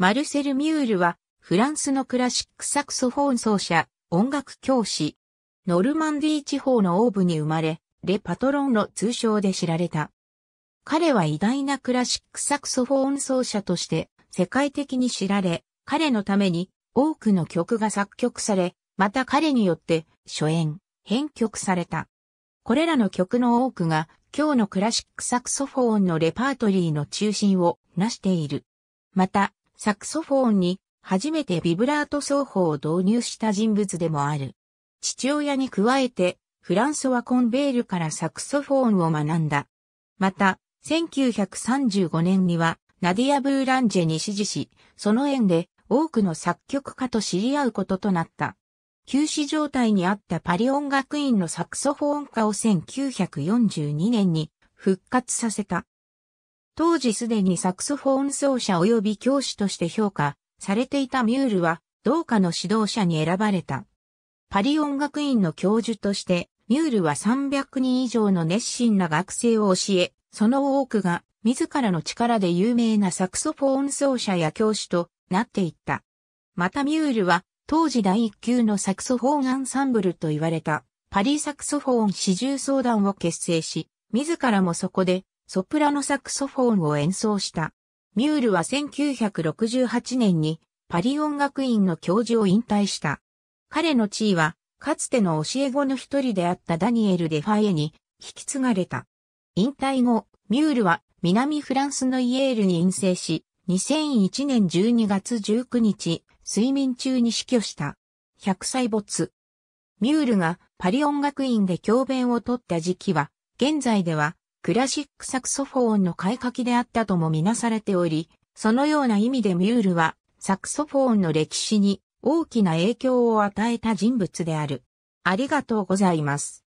マルセル・ミュールは、フランスのクラシックサクソフォン奏者、音楽教師。ノルマンディ地方のオーブに生まれ、レ・パトロンの通称で知られた。彼は偉大なクラシックサクソフォン奏者として世界的に知られ、彼のために多くの曲が作曲され、また彼によって初演、編曲された。これらの曲の多くが今日のクラシックサクソフォンのレパートリーの中心をなしている。また、サクソフォーンに初めてビブラート奏法を導入した人物でもある。父親に加えて、フランソワ・コンベールからサクソフォーンを学んだ。また、1935年には、ナディア・ブーランジェに指示し、その縁で多くの作曲家と知り合うこととなった。休止状態にあったパリ音楽院のサクソフォーン家を1942年に復活させた。当時すでにサクソフォーン奏者及び教師として評価されていたミュールは同科の指導者に選ばれた。パリ音楽院の教授としてミュールは300人以上の熱心な学生を教え、その多くが自らの力で有名なサクソフォーン奏者や教師となっていった。またミュールは当時第一級のサクソフォンアンサンブルと言われたパリサクソフォーン四重奏団を結成し、自らもそこでソプラノサクソフォンを演奏した。ミュールは1968年にパリ音楽院の教授を引退した。彼の地位は、かつての教え子の一人であったダニエル・デファイエに引き継がれた。引退後、ミュールは南フランスのイエールに院生し、2001年12月19日、睡眠中に死去した。100歳没。ミュールがパリ音楽院で教鞭を取った時期は、現在ではクラシックサクソフォーンの買い書きであったともみなされており、そのような意味でミュールは、サクソフォーンの歴史に大きな影響を与えた人物である。ありがとうございます。